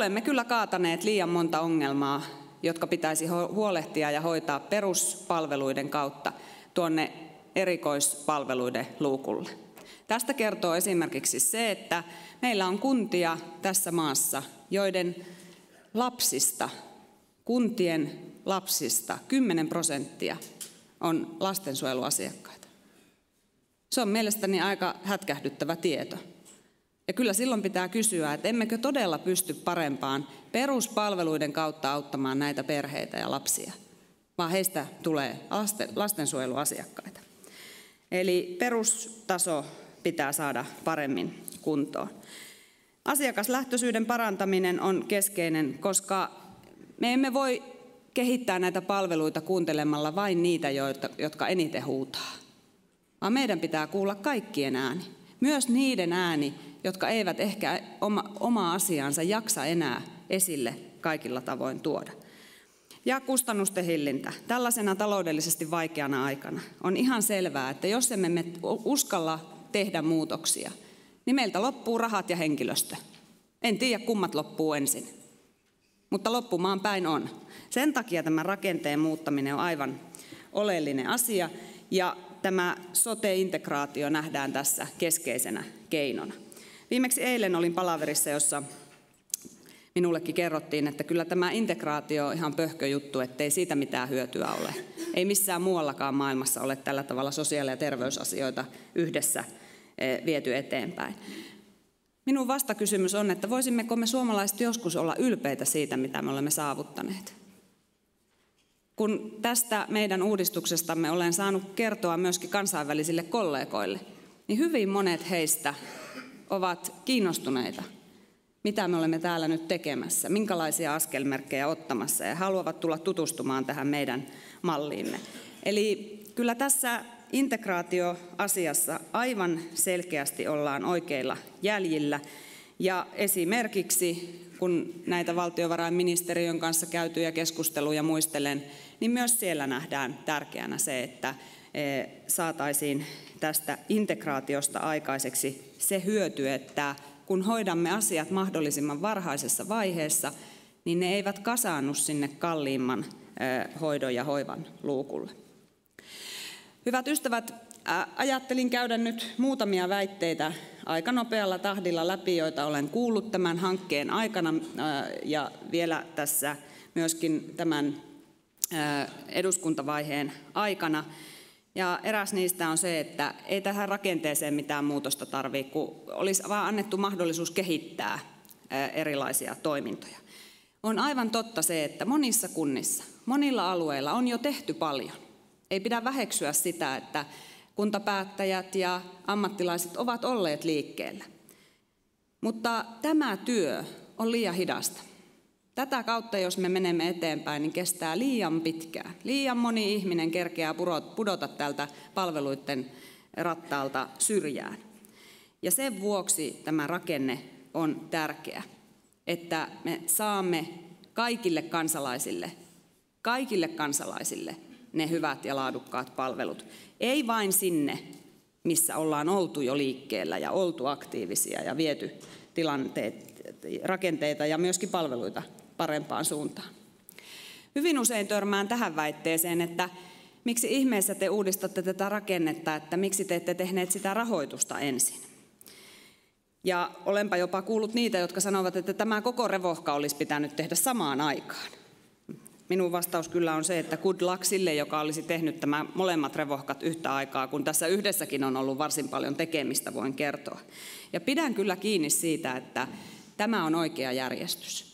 olemme kyllä kaataneet liian monta ongelmaa, jotka pitäisi huolehtia ja hoitaa peruspalveluiden kautta tuonne erikoispalveluiden luukulle. Tästä kertoo esimerkiksi se, että meillä on kuntia tässä maassa, joiden lapsista, kuntien lapsista 10 prosenttia on lastensuojeluasiakkaita. Se on mielestäni aika hätkähdyttävä tieto. Ja kyllä silloin pitää kysyä, että emmekö todella pysty parempaan peruspalveluiden kautta auttamaan näitä perheitä ja lapsia, vaan heistä tulee lastensuojeluasiakkaita. Eli perustaso pitää saada paremmin kuntoon. Asiakaslähtöisyyden parantaminen on keskeinen, koska me emme voi kehittää näitä palveluita kuuntelemalla vain niitä, jotka eniten huutaa. Vaan meidän pitää kuulla kaikkien ääni. Myös niiden ääni, jotka eivät ehkä oma, omaa asiaansa jaksa enää esille kaikilla tavoin tuoda. Ja kustannusten hillintä. Tällaisena taloudellisesti vaikeana aikana on ihan selvää, että jos emme me uskalla tehdä muutoksia, niin meiltä loppuu rahat ja henkilöstö. En tiedä, kummat loppuu ensin. Mutta loppumaan päin on. Sen takia tämä rakenteen muuttaminen on aivan oleellinen asia. Ja tämä sote-integraatio nähdään tässä keskeisenä keinona. Viimeksi eilen olin palaverissa, jossa minullekin kerrottiin, että kyllä tämä integraatio on ihan pöhköjuttu, ettei siitä mitään hyötyä ole. Ei missään muuallakaan maailmassa ole tällä tavalla sosiaali- ja terveysasioita yhdessä e, viety eteenpäin. Minun vastakysymys on, että voisimmeko me suomalaiset joskus olla ylpeitä siitä, mitä me olemme saavuttaneet. Kun tästä meidän uudistuksestamme olen saanut kertoa myöskin kansainvälisille kollegoille, niin hyvin monet heistä ovat kiinnostuneita, mitä me olemme täällä nyt tekemässä, minkälaisia askelmerkkejä ottamassa ja haluavat tulla tutustumaan tähän meidän malliimme. Eli kyllä tässä integraatioasiassa aivan selkeästi ollaan oikeilla jäljillä. Ja esimerkiksi, kun näitä valtiovarainministeriön kanssa käytyjä keskusteluja muistelen, niin myös siellä nähdään tärkeänä se, että Eh, saataisiin tästä integraatiosta aikaiseksi se hyöty, että kun hoidamme asiat mahdollisimman varhaisessa vaiheessa, niin ne eivät kasaannu sinne kalliimman eh, hoidon ja hoivan luukulle. Hyvät ystävät, ajattelin käydä nyt muutamia väitteitä aika nopealla tahdilla läpi, joita olen kuullut tämän hankkeen aikana ja vielä tässä myöskin tämän eduskuntavaiheen aikana. Ja eräs niistä on se, että ei tähän rakenteeseen mitään muutosta tarvitse, kun olisi vaan annettu mahdollisuus kehittää erilaisia toimintoja. On aivan totta se, että monissa kunnissa, monilla alueilla on jo tehty paljon. Ei pidä väheksyä sitä, että kuntapäättäjät ja ammattilaiset ovat olleet liikkeellä. Mutta tämä työ on liian hidasta. Tätä kautta, jos me menemme eteenpäin, niin kestää liian pitkään. Liian moni ihminen kerkeää pudota tältä palveluiden rattaalta syrjään. Ja sen vuoksi tämä rakenne on tärkeä, että me saamme kaikille kansalaisille, kaikille kansalaisille ne hyvät ja laadukkaat palvelut. Ei vain sinne, missä ollaan oltu jo liikkeellä ja oltu aktiivisia ja viety tilanteet, rakenteita ja myöskin palveluita parempaan suuntaan. Hyvin usein törmään tähän väitteeseen, että miksi ihmeessä te uudistatte tätä rakennetta, että miksi te ette tehneet sitä rahoitusta ensin. Ja olenpa jopa kuullut niitä, jotka sanovat, että tämä koko revohka olisi pitänyt tehdä samaan aikaan. Minun vastaus kyllä on se, että good luck sille, joka olisi tehnyt tämä molemmat revohkat yhtä aikaa, kun tässä yhdessäkin on ollut varsin paljon tekemistä, voin kertoa. Ja pidän kyllä kiinni siitä, että tämä on oikea järjestys.